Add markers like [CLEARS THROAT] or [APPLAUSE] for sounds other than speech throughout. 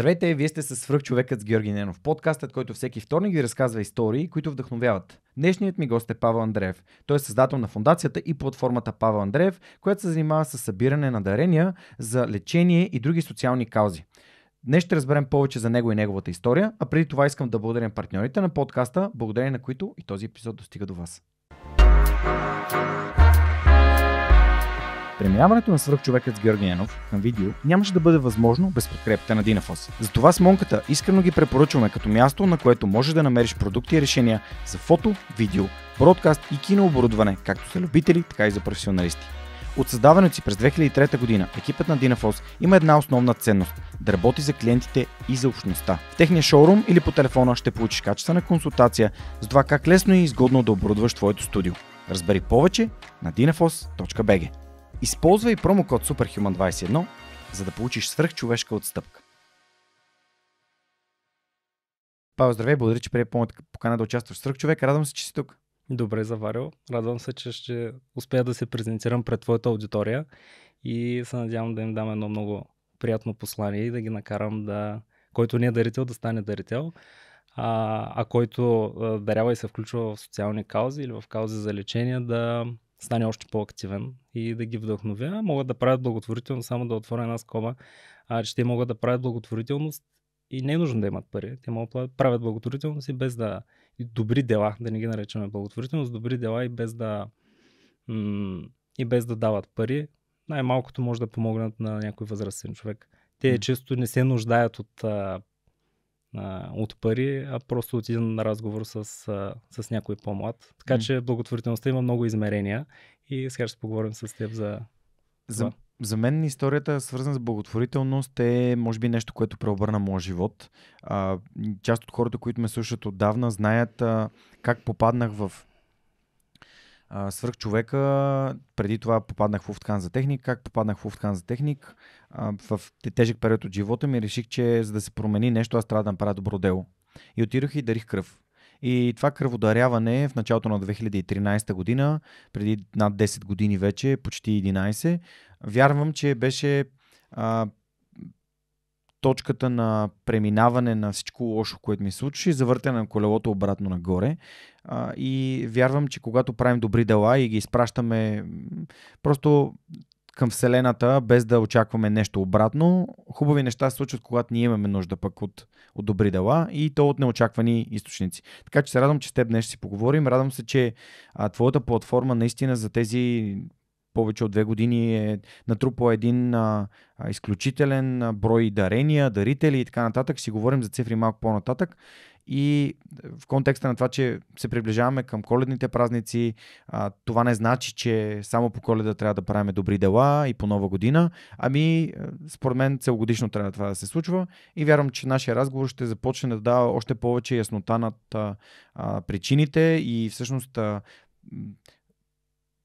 Здравейте, вие сте с Свръхчовекът с Георги Ненов, подкастът, който всеки вторник ви разказва истории, които вдъхновяват. Днешният ми гост е Павел Андреев. Той е създател на фундацията и платформата Павел Андреев, която се занимава с събиране на дарения за лечение и други социални каузи. Днес ще разберем повече за него и неговата история, а преди това искам да благодаря партньорите на подкаста, благодарение на които и този епизод достига до вас. Преминаването на свръхчовекът с Георги Ненов към видео нямаше да бъде възможно без подкрепата на Динафос. Затова с Монката искрено ги препоръчваме като място, на което можеш да намериш продукти и решения за фото, видео, бродкаст и кинооборудване, както за любители, така и за професионалисти. От създаването си през 2003 година екипът на Динафос има една основна ценност – да работи за клиентите и за общността. В техния шоурум или по телефона ще получиш качествена консултация за това как лесно и изгодно да оборудваш твоето студио. Разбери повече на dinafos.bg Използвай промокод SUPERHUMAN21, за да получиш свръхчовешка отстъпка. Павел, здравей, благодаря, че прие моята покана да участваш в Свръхчовек. Радвам се, че си тук. Добре, заварил. Радвам се, че ще успея да се презентирам пред твоята аудитория и се надявам да им дам едно много приятно послание и да ги накарам да, който не е дарител, да стане дарител, а, а който дарява и се включва в социални каузи или в каузи за лечение, да стане още по-активен и да ги вдъхновя. Могат да правят благотворителност, само да отворя една скоба, а, че те могат да правят благотворителност и не е нужно да имат пари. Те могат да правят благотворителност и без да... И добри дела, да не ги наречем благотворителност, добри дела и без да... и без да дават пари. Най-малкото може да помогнат на някой възрастен човек. Те често не се нуждаят от а, а, от пари, а просто от един разговор с, а, с някой по-млад. Така mm. че благотворителността има много измерения и сега ще поговорим с теб за. За, за мен историята, свързана с благотворителност, е, може би, нещо, което преобърна моят живот. А, част от хората, които ме слушат отдавна, знаят а, как попаднах в свърх човека, преди това попаднах в за Техник. Как попаднах в за Техник? В тежък период от живота ми реших, че за да се промени нещо, аз трябва да направя добро дело. И отидох и дарих кръв. И това кръводаряване в началото на 2013 година, преди над 10 години вече, почти 11, вярвам, че беше а, точката на преминаване на всичко лошо, което ми случи, завъртане на колелото обратно нагоре. А, и вярвам, че когато правим добри дела и ги изпращаме просто към Вселената, без да очакваме нещо обратно, хубави неща се случват, когато ние имаме нужда пък от, от добри дела и то от неочаквани източници. Така че се радвам, че с теб днес ще си поговорим. Радвам се, че а, твоята платформа наистина за тези повече от две години е натрупал един а, изключителен брой дарения, дарители и така нататък. Си говорим за цифри малко по-нататък. И в контекста на това, че се приближаваме към коледните празници, а, това не значи, че само по коледа трябва да правим добри дела и по нова година. Ами, според мен, целогодишно трябва това да се случва. И вярвам, че нашия разговор ще започне да дава още повече яснота над а, а, причините и всъщност а,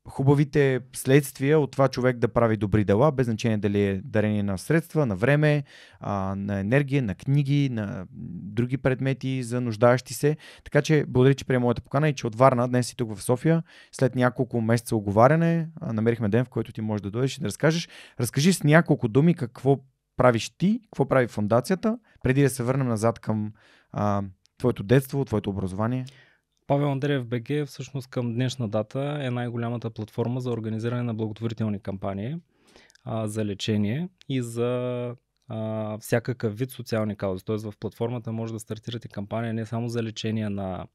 хубавите следствия от това човек да прави добри дела, без значение дали е дарение на средства, на време, а, на енергия, на книги, на други предмети за нуждаещи се. Така че благодаря, че приема моята покана и че от Варна днес си тук в София. След няколко месеца оговаряне намерихме ден, в който ти можеш да дойдеш и да разкажеш. Разкажи с няколко думи какво правиш ти, какво прави фундацията, преди да се върнем назад към а, твоето детство, твоето образование. Павел Андреев БГ е всъщност към днешна дата е най-голямата платформа за организиране на благотворителни кампании а, за лечение и за а, всякакъв вид социални каузи. Тоест в платформата може да стартирате кампания не само за лечение на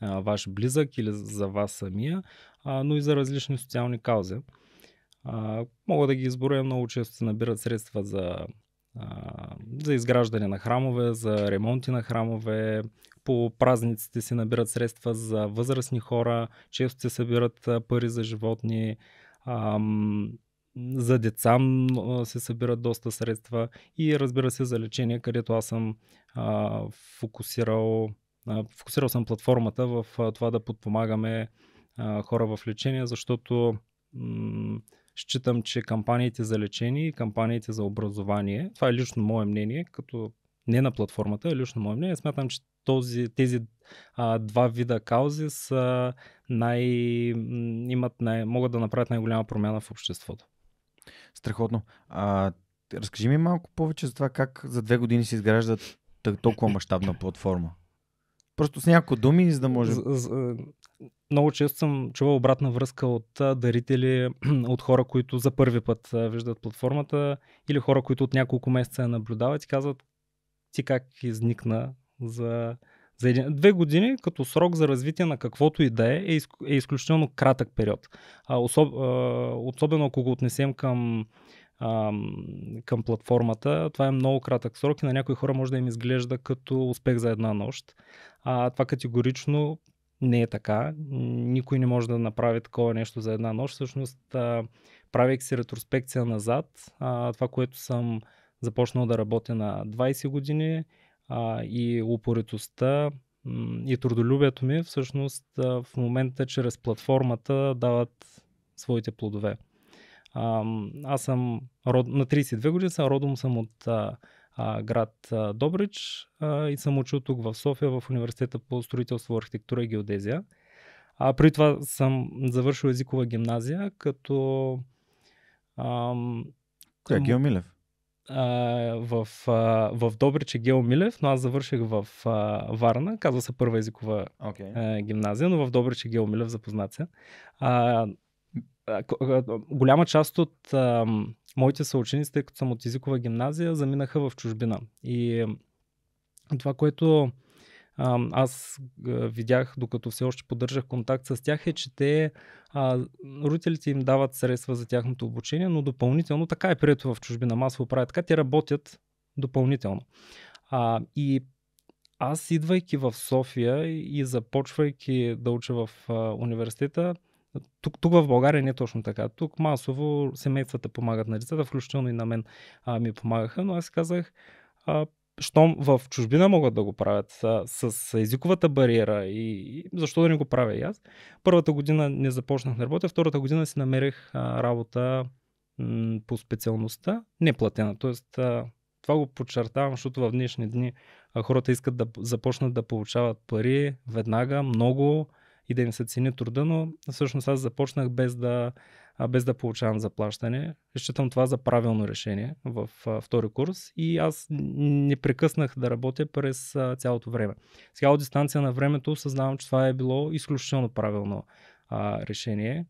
а, ваш близък или за вас самия, а, но и за различни социални каузи. А, мога да ги изборя много често се набират средства за за изграждане на храмове, за ремонти на храмове, по празниците се набират средства за възрастни хора, често се събират пари за животни, ам, за деца се събират доста средства и разбира се за лечение, където аз съм а, фокусирал, а, фокусирал съм платформата в а, това да подпомагаме а, хора в лечение, защото м- считам, че кампаниите за лечение и кампаниите за образование, това е лично мое мнение, като не на платформата, а лично мое мнение, смятам, че този, тези а, два вида каузи са най, имат най, могат да направят най-голяма промяна в обществото. Страхотно. А, разкажи ми малко повече за това как за две години се изгражда толкова мащабна платформа. Просто с някои думи, за да може. Много често съм чувал обратна връзка от дарители, [CLEARS THROAT] от хора, които за първи път виждат платформата или хора, които от няколко месеца я наблюдават и казват ти как изникна за, за един, две години като срок за развитие на каквото и да е, е, из, е изключително кратък период. А, особ, а, особено ако го отнесем към а, към платформата. Това е много кратък срок и на някои хора може да им изглежда като успех за една нощ. А, това категорично не е така. Никой не може да направи такова нещо за една нощ. Всъщност, а, правейки си ретроспекция назад, а, това, което съм започнал да работя на 20 години, а, и упоритостта и трудолюбието ми всъщност в момента чрез платформата дават своите плодове. А, аз съм род... на 32 години, съм родом съм от а, а, град а, Добрич а, и съм учил тук в София в университета по строителство, архитектура и геодезия. А при това съм завършил езикова гимназия, като... Ам, към... Коя е Геомилев? в, в Добрич е Гео Милев, но аз завърших в Варна, казва се първа езикова okay. гимназия, но в Добриче Геомилев Гео Милев, запознат се. Голяма част от моите съученици, тъй като съм от езикова гимназия, заминаха в чужбина. И това, което аз видях, докато все още поддържах контакт с тях, е, че те, а, родителите им дават средства за тяхното обучение, но допълнително, така е прието в чужбина, масово правят така, те работят допълнително. А, и аз, идвайки в София и започвайки да уча в а, университета, тук, тук в България не е точно така. Тук масово семействата помагат на децата, включително и на мен а, ми помагаха, но аз казах, а, щом в чужбина могат да го правят с, с езиковата бариера и, и защо да не го правя и аз. Първата година не започнах да работя, втората година си намерих а, работа м, по специалността, неплатена. Тоест, а, това го подчертавам, защото в днешни дни а, хората искат да започнат да получават пари веднага, много и да им се цени труда, но всъщност аз започнах без да а без да получавам заплащане. Считам това за правилно решение в а, втори курс и аз не прекъснах да работя през а, цялото време. Сега от дистанция на времето съзнавам, че това е било изключително правилно а, решение.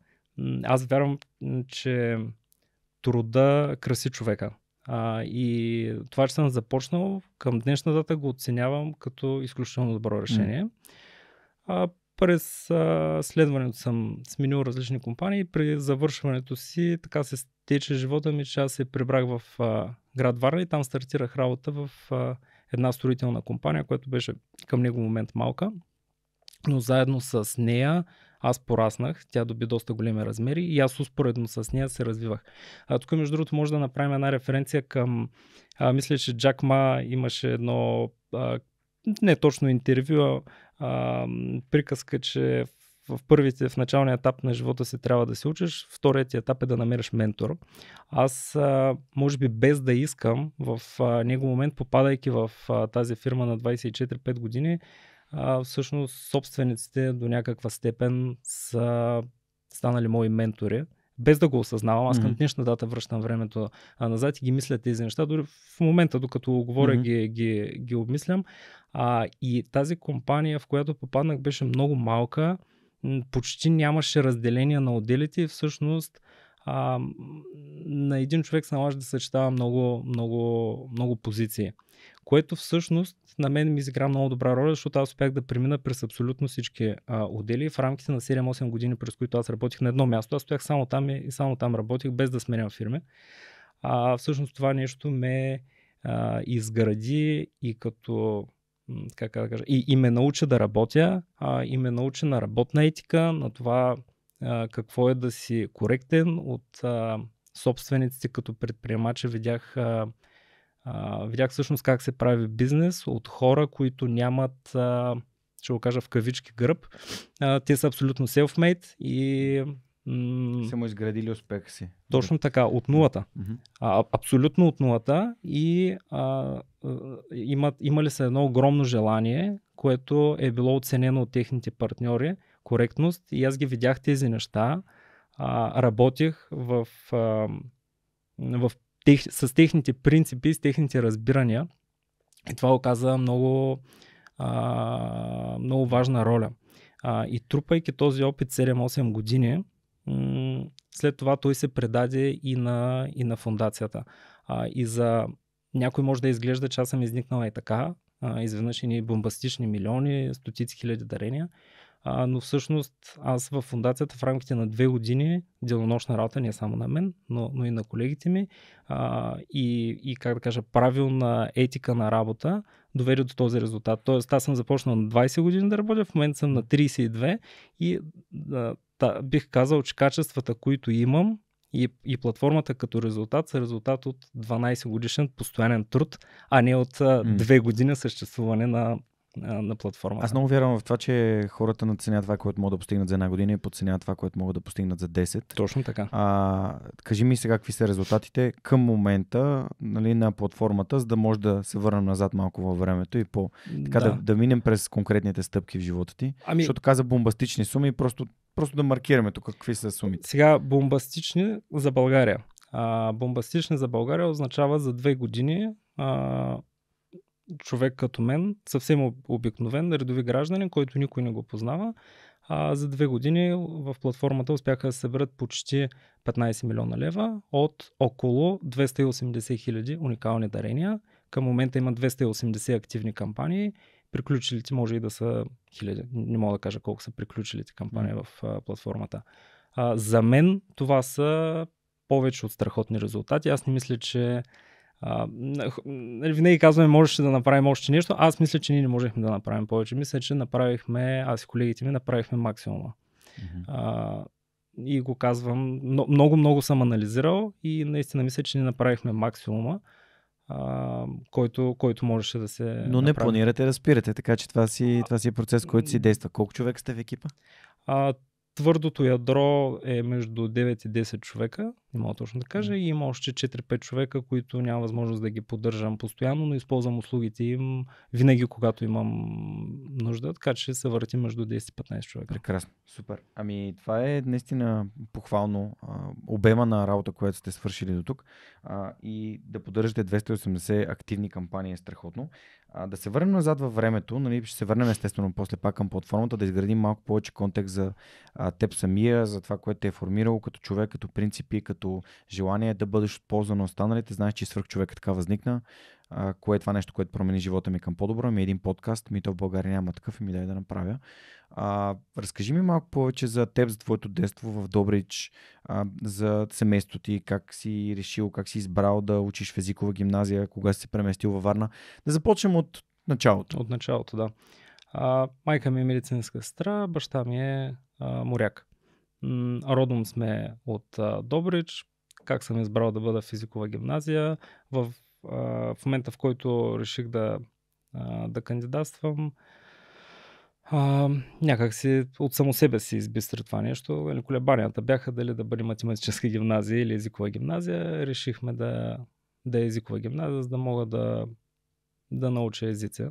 Аз вярвам, че труда краси човека. А, и това, че съм започнал, към днешна дата го оценявам като изключително добро решение. Mm. А, през а, следването съм сменил различни компании. При завършването си така се стече живота ми, че аз се прибрах в а, град Варна и там стартирах работа в а, една строителна компания, която беше към него момент малка. Но заедно с нея аз пораснах, тя доби доста големи размери и аз успоредно с нея се развивах. А, тук, между другото, може да направим една референция към, а, мисля, че Джак Ма имаше едно а, не точно интервю, а приказка, че в първите, в началния етап на живота си трябва да се учиш, вторият етап е да намериш ментор. Аз, може би без да искам, в него момент, попадайки в тази фирма на 24-5 години, всъщност собствениците до някаква степен са станали мои ментори без да го осъзнавам. Аз към днешна дата връщам времето назад и ги мисля тези неща. Дори в момента, докато говоря, mm-hmm. ги, ги, ги обмислям. А, и тази компания, в която попаднах, беше много малка. Почти нямаше разделение на отделите и всъщност а, на един човек се налага да съчетава много, много, много позиции. Което всъщност на мен ми изигра много добра роля, защото аз успях да премина през абсолютно всички а, отдели. В рамките на 7-8 години, през които аз работих на едно място, аз стоях само там и само там работих, без да сменям фирми. А, всъщност това нещо ме а, изгради и като как да кажа, и, и ме науча да работя, а, и ме науча на работна етика, на това а, какво е да си коректен от а, собствениците като предприемача. Видях, а, а, видях всъщност как се прави бизнес от хора, които нямат, а, ще го кажа в кавички, гръб. А, те са абсолютно self-made и М- са му изградили успеха си. Точно така, от нулата. Mm-hmm. А, абсолютно от нулата и а, имат, имали са едно огромно желание, което е било оценено от техните партньори, коректност и аз ги видях тези неща. А, работих в, а, в тех, с техните принципи, с техните разбирания и това оказа много, а, много важна роля. А, и трупайки този опит 7-8 години, след това той се предаде и на, и на фундацията. А, и за някой може да изглежда, че аз съм изникнала и е така, а, изведнъж и ни бомбастични милиони, стотици хиляди дарения, а, но всъщност аз в фундацията в рамките на две години, делонощна работа не е само на мен, но, но и на колегите ми а, и, и как да кажа, правилна етика на работа доведе до този резултат. Тоест аз съм започнал на 20 години да работя, в момента съм на 32 и а, та, бих казал, че качествата, които имам, и, и платформата като резултат са резултат от 12 годишен постоянен труд, а не от mm. години съществуване на на платформата. Аз много вярвам в това, че хората надценят това, което могат да постигнат за една година и подценяват това, което могат да постигнат за 10. Точно така. А, кажи ми сега какви са резултатите към момента нали, на платформата, за да може да се върнем назад малко във времето и по, така да. Да, да минем през конкретните стъпки в живота ти. Ами... Защото каза бомбастични суми, просто, просто да маркираме тук какви са сумите. Сега бомбастични за България. А, бомбастични за България означава за две години а, човек като мен, съвсем обикновен, редови гражданин, който никой не го познава, а, за две години в платформата успяха да съберат почти 15 милиона лева от около 280 хиляди уникални дарения. Към момента има 280 активни кампании. Приключилите може и да са хиляди. Не мога да кажа колко са приключилите кампании в а, платформата. А, за мен това са повече от страхотни резултати. Аз не мисля, че а, нали, винаги казваме, можеше да направим още нещо. Аз мисля, че ние не можехме да направим повече. Мисля, че направихме, аз и колегите ми направихме максимума. Uh-huh. А, и го казвам, много, много съм анализирал и наистина мисля, че ни направихме максимума, а, който, който можеше да се. Но направи. не направи. планирате да спирате, така че това си, това си е процес, който си действа. Колко човек сте в екипа? А, твърдото ядро е между 9 и 10 човека не мога точно да кажа. И има още 4-5 човека, които няма възможност да ги поддържам постоянно, но използвам услугите им винаги, когато имам нужда, така че се върти между 10-15 човека. Прекрасно, супер. Ами това е наистина похвално а, обема на работа, която сте свършили до тук а, и да поддържате 280 активни кампании е страхотно. А, да се върнем назад във времето, нали, ще се върнем естествено после пак към платформата, да изградим малко повече контекст за а, теб самия, за това, което те е формирало като човек, като принципи, като като желание да бъдеш от полза на останалите. Знаеш, че свърх човек така възникна. А, кое е това нещо, което промени живота ми към по-добро? Ми е един подкаст, ми то в България няма такъв и ми дай да направя. А, разкажи ми малко повече за теб, за твоето детство в Добрич, а, за семейството ти, как си решил, как си избрал да учиш в езикова гимназия, кога си се преместил във Варна. Да започнем от началото. От началото, да. А, майка ми е медицинска сестра, баща ми е а, моряк. Родом сме от Добрич. Как съм избрал да бъда в физикова гимназия? В, в момента, в който реших да, да кандидатствам, някак си от само себе си избистри това нещо. Нали, колебанията бяха дали да бъде математическа гимназия или езикова гимназия. Решихме да, да е езикова гимназия, за да мога да, да науча езици.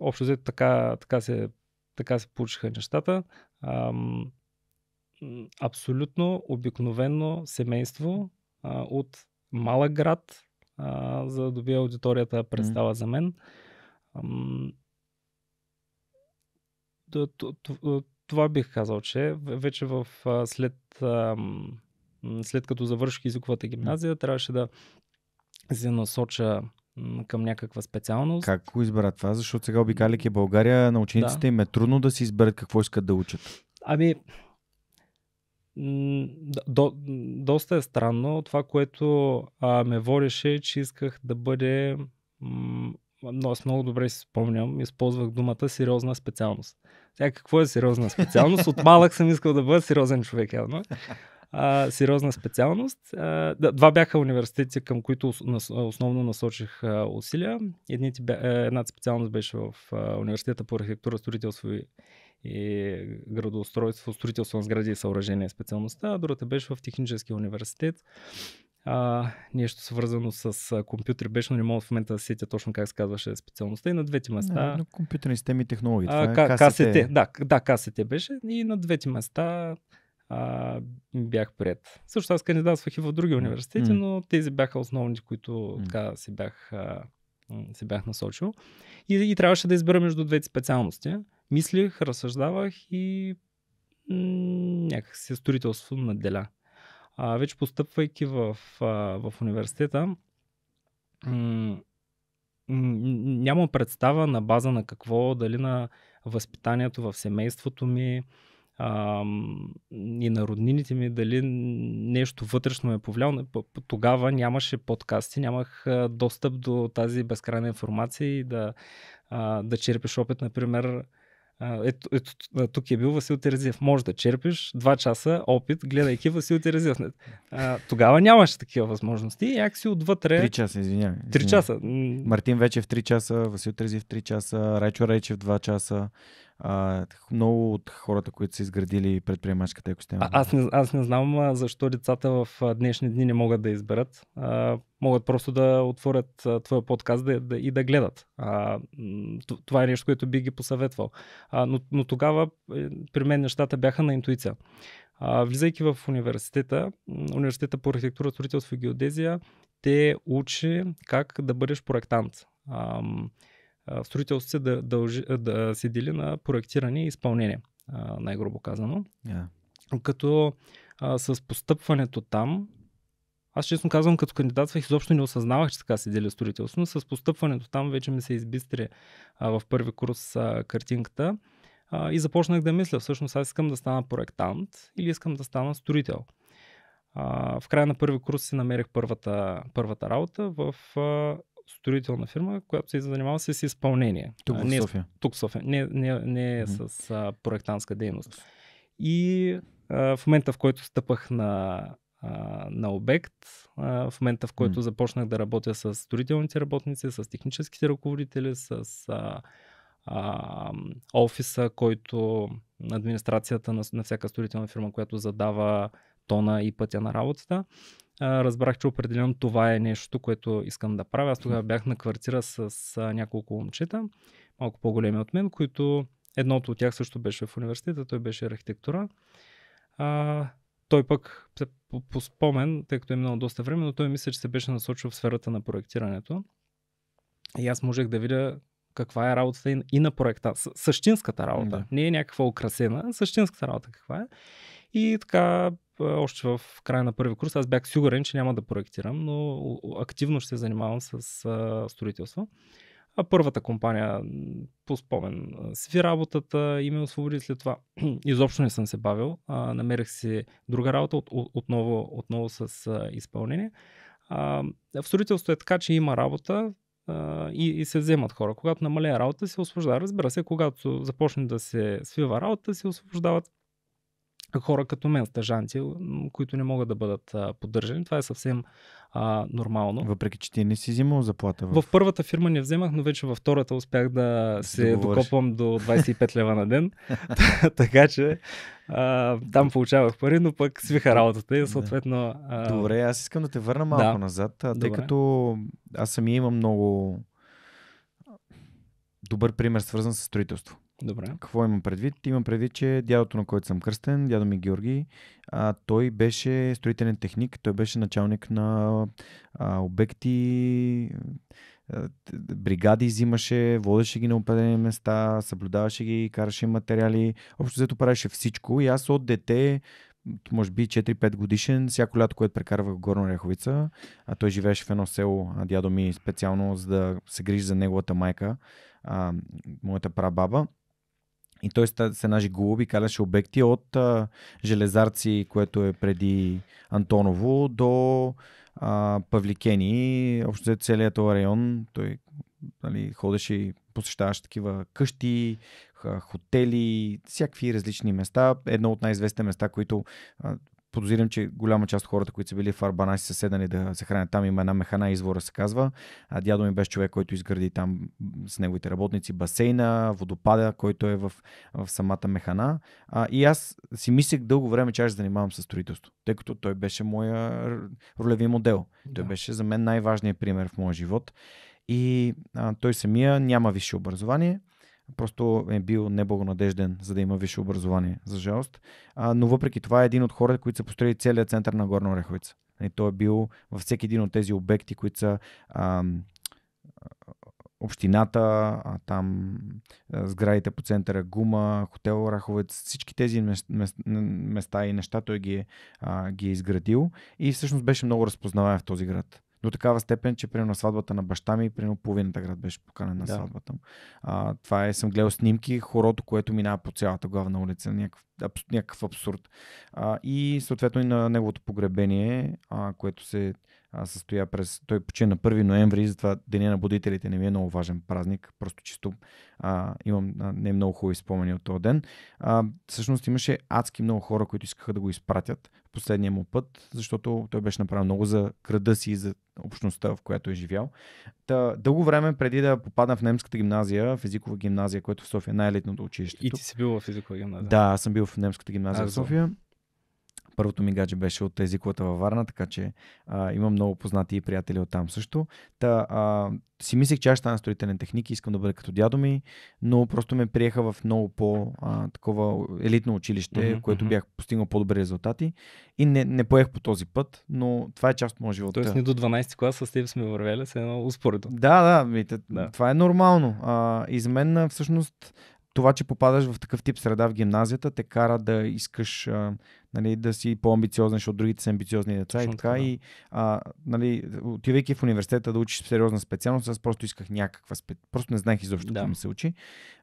общо взето така, така, се, така се получиха нещата абсолютно обикновено семейство а, от малък град, а, за да добия аудиторията представа mm. за мен. Ам, това бих казал, че вече в, след, след като завърших езиковата гимназия, трябваше да се насоча към някаква специалност. Как го избра това? Защото сега обикаляйки България, на учениците да. им е трудно да си изберат какво искат да учат. Ами, до, доста е странно. Това, което а, ме водеше, е, че исках да бъде. М- но аз много добре си спомням, използвах думата сериозна специалност. Сега какво е сериозна специалност? От малък съм искал да бъда сериозен човек, явно. А, сериозна специалност. А, два бяха университетите, към които основно насочих а, усилия. Едните, а, е, едната специалност беше в а, университета по архитектура, строителство и и градоустройство, строителство на сгради и съоръжения е специалността, а другата беше в техническия университет. А, нещо свързано с компютри беше, но не мога в момента да сетя точно как се казваше специалността и на двете места. Не, но компютърни системи и технологии. А, това е касете. касете. Да, да, касете беше и на двете места а, бях пред. Също аз кандидатствах и в други университети, mm. но тези бяха основни, които mm. така си бях а, се бях насочил. И, и трябваше да избера между двете специалности. Мислих, разсъждавах и някак се строителство наделя. А, вече постъпвайки в, а, в университета, нямам представа на база на какво, дали на възпитанието в семейството ми, а, и на роднините ми, дали нещо вътрешно е повлияло. Тогава нямаше подкасти, нямах достъп до тази безкрайна информация и да, да черпиш опит, например, ето, ето, тук е бил Васил Терезиев. Може да черпиш 2 часа опит, гледайки Васил Терезиев. тогава нямаше такива възможности и як си отвътре... 3 часа, извинявай. 3 часа. Мартин вече в 3 часа, Васил Терезиев 3 часа, Райчо Райчев 2 часа, а, много от хората, които са изградили предприемачката екосистема. А, аз, не, аз не знам защо децата в днешни дни не могат да изберат. А, могат просто да отворят а, твоя подкаст да, да, и да гледат. А, това е нещо, което би ги посъветвал. А, но, но тогава е, при мен нещата бяха на интуиция. А, влизайки в университета, университета по архитектура, строителство и геодезия, те учи как да бъдеш проектант строителството се, да, дължи, да се дели на проектиране и изпълнение, най-грубо казано. Yeah. Като а, с постъпването там, аз честно казвам, като кандидатствах изобщо не осъзнавах, че така се дели строителството, но с постъпването там вече ми се избистри а, в първи курс а, картинката а, и започнах да мисля, всъщност аз искам да стана проектант или искам да стана строител. А, в края на първи курс си намерих първата, първата работа в а, строителна фирма, която се занимава с изпълнение. Тук в София. не, Тук в София. Не, не, не mm-hmm. с а, проектантска дейност. И а, в момента, в който стъпах на, а, на обект, а, в момента, в който mm-hmm. започнах да работя с строителните работници, с техническите ръководители, с а, а, офиса, който администрацията на, на всяка строителна фирма, която задава тона и пътя на работата разбрах, че определено това е нещо, което искам да правя. Аз тогава бях на квартира с няколко момчета, малко по-големи от мен, които едното от тях също беше в университета, той беше архитектура. А, той пък по, по спомен, тъй като е минало доста време, но той мисля, че се беше насочил в сферата на проектирането. И аз можех да видя каква е работата и на проекта. Същинската работа. Да. Не е някаква украсена, същинската работа каква е. И така, още в края на първи курс, аз бях сигурен, че няма да проектирам, но активно ще се занимавам с строителство. А първата компания по спомен сви работата и ме освободи след това. [CLEARS THROAT] Изобщо не съм се бавил. А, намерих си друга работа, от, от, отново, отново с а, изпълнение. А, в строителството е така, че има работа, и, и се вземат хора. Когато намаля работа, се освобождава. Разбира се, когато започне да се свива работа, се освобождават хора като мен, стажанти, които не могат да бъдат поддържани. Това е съвсем а, нормално. Въпреки, че ти не си взимал заплата. В... в първата фирма не вземах, но вече във втората успях да се договориш. докопвам до 25 [LAUGHS] лева на ден. [LAUGHS] така че а, там получавах пари, но пък свиха работата и съответно... А... Добре, аз искам да те върна малко да. назад, тъй Добре. като аз самия имам много добър пример свързан с строителство. Добре. Какво имам предвид? Имам предвид, че дядото, на който съм кръстен, дядо ми Георги, а, той беше строителен техник, той беше началник на а, обекти, а, бригади взимаше, водеше ги на определени места, съблюдаваше ги, караше материали, общо взето правеше всичко и аз от дете може би 4-5 годишен, всяко лято, което прекарвах в Горна Ряховица, а той живееше в едно село, а дядо ми специално, за да се грижи за неговата майка, а, моята прабаба. И той се нажи голуби, каляше обекти от а, Железарци, което е преди Антоново, до а, Павликени, общо целият този район. Той нали, ходеше и посещаваше такива къщи, хотели, всякакви различни места. Едно от най-известните места, които подозирам, че голяма част от хората, които са били в Арбанаси, са седнали да се хранят там. Има една механа извора, се казва. А дядо ми беше човек, който изгради там с неговите работници басейна, водопада, който е в, в самата механа. А, и аз си мислех дълго време, че аз занимавам с строителство, тъй като той беше моя ролеви модел. Да. Той беше за мен най-важният пример в моя живот. И а, той самия няма висше образование, Просто е бил неблагонадежден, за да има висше образование, за жалост. А, но въпреки това е един от хората, които са построили целият център на Горна Ореховица. И нали, той е бил във всеки един от тези обекти, които са а, общината, а там сградите по центъра Гума, хотел Раховец, всички тези места и неща той ги е, а, ги е изградил и всъщност беше много разпознаваем в този град. До такава степен, че примерно сватбата на баща ми, примерно половината град беше поканен на да. сватбата. А, това е, съм гледал снимки, хорото, което минава по цялата главна улица, някакъв, абс, някакъв абсурд. А, и съответно и на неговото погребение, а, което се а, състоя през... Той почина на 1 ноември, затова Деня на будителите не ми е много важен празник. Просто чисто а, имам а, не е много хубави спомени от този ден. А, всъщност имаше адски много хора, които искаха да го изпратят в последния му път, защото той беше направил много за крада си и за общността, в която е живял. Та, дълго време преди да попадна в немската гимназия, в езикова гимназия, което в София е най-елитното училище. И ти си бил в езикова гимназия? Да, аз съм бил в немската гимназия а, в София. Първото ми гадже беше от езиковата във Варна, така че а, имам много познати и приятели от там също. Та, а, си мислех, че аз ще стана строителен техник и искам да бъда като дядо ми, но просто ме приеха в много по-такова елитно училище, mm-hmm, което бях постигнал по-добри резултати и не, не поех по този път, но това е част от моя живот. Тоест ни до 12 клас с теб сме вървели с едно успоредно. Да, да, ми, да, това е нормално. А, и за мен всъщност това, че попадаш в такъв тип среда в гимназията, те кара да искаш а, нали, да си по-амбициозен, защото другите са амбициозни деца Точно и така. Да. И, а, нали, отивайки в университета да учиш сериозна специалност, аз просто исках някаква специалност. Просто не знаех изобщо да. какво ми се учи.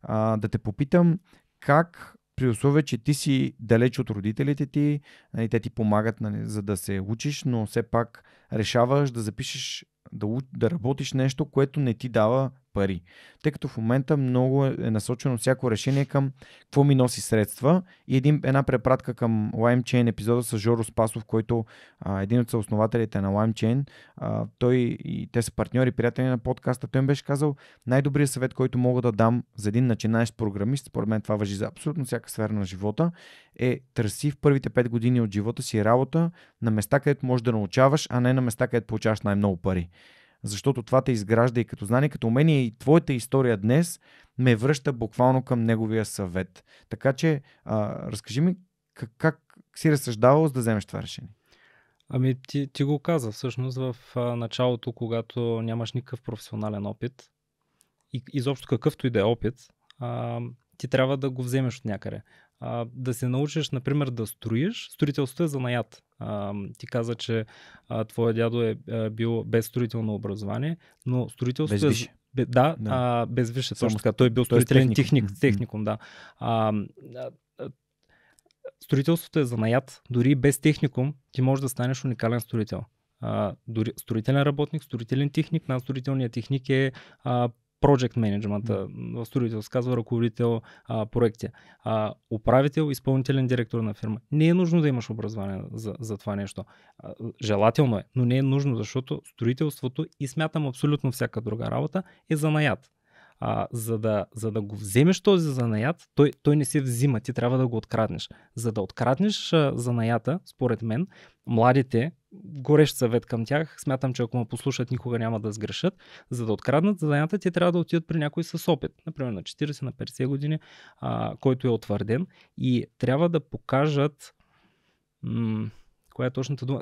А, да те попитам как при условие, че ти си далеч от родителите ти, нали, те ти помагат нали, за да се учиш, но все пак решаваш да запишеш, да, да работиш нещо, което не ти дава пари. Тъй като в момента много е, е насочено всяко решение към какво ми носи средства и един, една препратка към LimeChain епизода с Жоро Спасов, който а, един от съоснователите на LimeChain, а, той и те са партньори, приятели на подкаста, той им беше казал най-добрият съвет, който мога да дам за един начинаещ програмист, според мен това въжи за абсолютно всяка сфера на живота, е търси в първите 5 години от живота си работа на места, където можеш да научаваш, а не на места, където получаваш най-много пари защото това те изгражда и като знание, като умение и твоята история днес ме връща буквално към неговия съвет. Така че, а, разкажи ми как, как си разсъждавал за да вземеш това решение? Ами ти, ти го каза всъщност в началото, когато нямаш никакъв професионален опит и изобщо какъвто и да е опит, а, ти трябва да го вземеш от някъде. А, да се научиш, например, да строиш. Строителството е занаят. А, ти каза, че а, твоя дядо е а, е бил без строително образование, но строителството без е... Бе, да, да. А, без висше. Точно така. Той е бил е строителен техник, техникум, да. А, строителството е занаят. Дори без техникум ти можеш да станеш уникален строител. А, дори строителен работник, строителен техник, над строителният техник е а, project management, в студиото се казва ръководител а, проекти, а, управител, изпълнителен директор на фирма. Не е нужно да имаш образование за, за това нещо. А, желателно е, но не е нужно, защото строителството и смятам абсолютно всяка друга работа е занаят а, за, да, за да го вземеш този занаят, той, той не се взима, ти трябва да го откраднеш. За да откраднеш а, занаята, според мен, младите, горещ съвет към тях, смятам, че ако ме послушат, никога няма да сгрешат, за да откраднат занаята, те трябва да отидат при някой с опит, например на 40, на 50 години, а, който е утвърден и трябва да покажат м- коя е точната дума,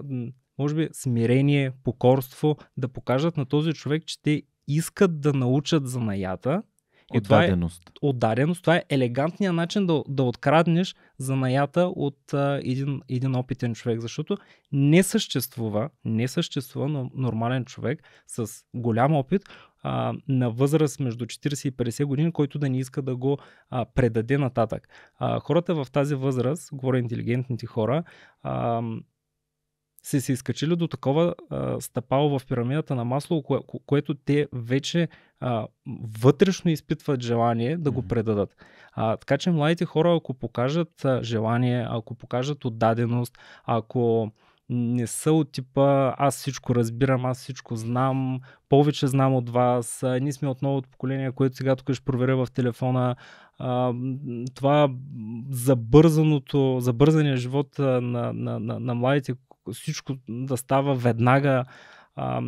може би смирение, покорство, да покажат на този човек, че те искат да научат занаята. И отдаденост. Това е, отдаденост. Това е елегантният начин да, да откраднеш занаята от а, един, един опитен човек, защото не съществува, не съществува нормален човек с голям опит а, на възраст между 40 и 50 години, който да не иска да го а, предаде нататък. А, хората в тази възраст, говоря интелигентните хора, а, се се изкачили до такова а, стъпало в пирамидата на масло, кое, което те вече а, вътрешно изпитват желание да го предадат. А, така че младите хора, ако покажат а, желание, ако покажат отдаденост, ако не са от типа аз всичко разбирам, аз всичко знам, повече знам от вас, а, ние сме отново от поколение, което сега тук ще проверя в телефона. А, това забързаното, забързания живот на, на, на, на младите всичко да става веднага. А,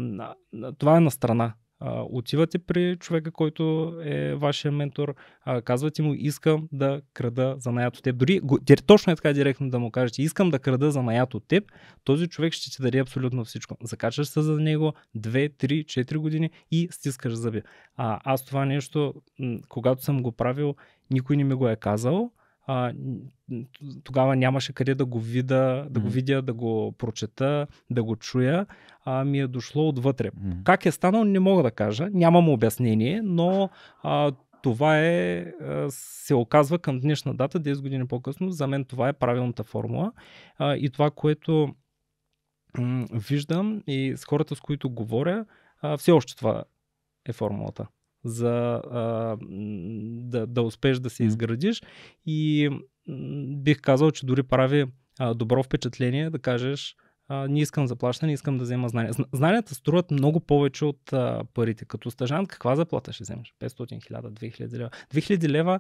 това е на страна. А, отивате при човека, който е вашия ментор, а, казвате му, искам да крада за наят от теб. Дори точно е така директно да му кажете, искам да крада за наят от теб, този човек ще ти даде абсолютно всичко. Закачаш се за него 2, 3, 4 години и стискаш зъби. А, аз това нещо, когато съм го правил, никой не ми го е казал а, тогава нямаше къде да го вида, да го видя, да го прочета, да го чуя, а ми е дошло отвътре. Как е станало, не мога да кажа, нямам обяснение, но а, това е, се оказва към днешна дата, 10 години по-късно, за мен това е правилната формула а, и това, което м- виждам и с хората, с които говоря, а, все още това е формулата за а, да, да успеш да се изградиш и бих казал, че дори прави а, добро впечатление да кажеш а, не искам заплащане, искам да взема знания. Знанията струват много повече от а, парите. Като стажант каква заплата ще вземеш? 500, 1000, 2000 лева. 2000 лева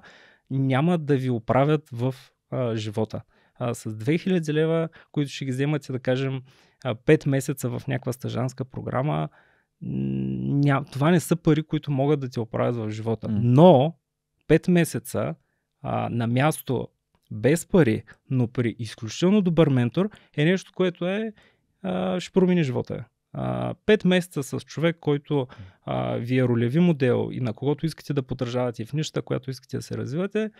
няма да ви оправят в а, живота. А, с 2000 лева, които ще ги вземате, да кажем, а, 5 месеца в някаква стажанска програма, ням, това не са пари, които могат да ти оправят в живота. Mm. Но 5 месеца а, на място без пари, но при изключително добър ментор е нещо, което е а, ще промени живота. Пет месеца с човек, който а, ви е ролеви модел и на когото искате да поддържавате в нища, която искате да се развивате,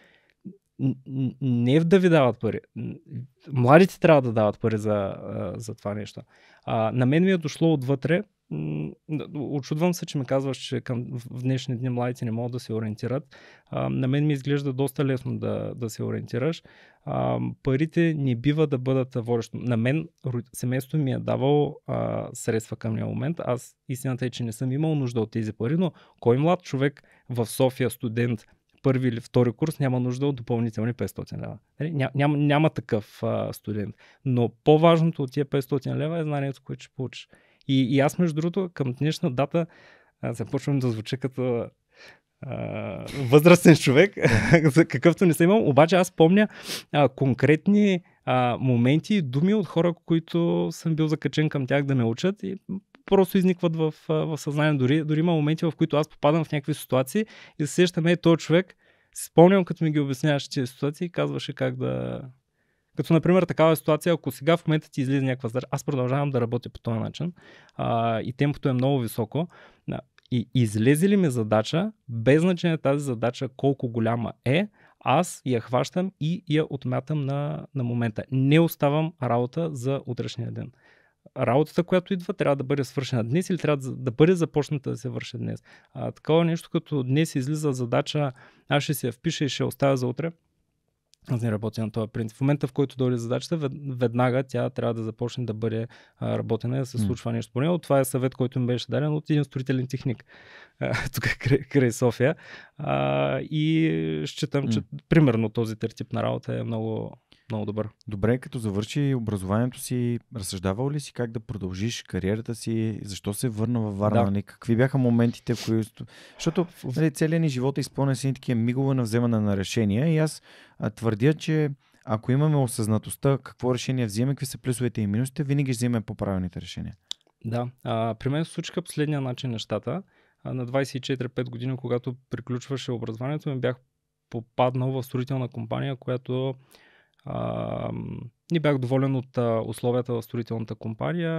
не е да ви дават пари. Младите трябва да дават пари за, за това нещо. А, на мен ми е дошло отвътре, Очудвам се, че ми казваш, че към, в днешни дни младите не могат да се ориентират. А, на мен ми изглежда доста лесно да, да се ориентираш. А, парите не бива да бъдат водещо. На мен семейството ми е давало а, средства къмния момент. Аз истината е, че не съм имал нужда от тези пари, но кой млад човек в София, студент, първи или втори курс няма нужда от допълнителни 500 лева. Нали, няма, ням, няма такъв а, студент. Но по-важното от тия 500 лева е знанието, което ще получиш. И, и аз, между другото, към днешна дата започвам да звуча като а, възрастен човек, [LAUGHS] какъвто не съм имал. Обаче аз помня а, конкретни а, моменти и думи от хора, които съм бил закачен към тях да ме учат и просто изникват в, в съзнание. Дори, дори има моменти, в които аз попадам в някакви ситуации и се сещаме, този човек, спомням като ми ги обясняваше тези ситуации и казваше как да, като, например, такава е ситуация, ако сега в момента ти излезе някаква задача, аз продължавам да работя по този начин а, и темпото е много високо. И излезе ли ми задача, без значение тази задача колко голяма е, аз я хващам и я отмятам на, на момента. Не оставам работа за утрешния ден. Работата, която идва, трябва да бъде свършена днес или трябва да, да бъде започната да се върши днес. А, такова нещо като днес излиза задача, аз ще се я впиша и ще оставя за утре аз не работя на този принцип. В момента, в който дойде задачата, веднага тя трябва да започне да бъде работена и да се случва нещо по Това е съвет, който ми беше даден от един строителен техник [LAUGHS] тук край, край София. А, и считам, че примерно този тертип на работа е много, много добър. Добре, като завърши образованието си, разсъждавал ли си как да продължиш кариерата си? Защо се върна във Варна? Да. Нали, какви бяха моментите, в които... Защото нали, целият ни живот е изпълнен с такива мигове на вземане на решения и аз твърдя, че ако имаме осъзнатостта какво решение вземем, какви са плюсовете и минусите, винаги вземем по-правилните решения. Да, а, при мен се случиха последния начин нещата. А, на 24-5 години, когато приключваше образованието, ми бях попаднал в строителна компания, която а, не бях доволен от а, условията в строителната компания.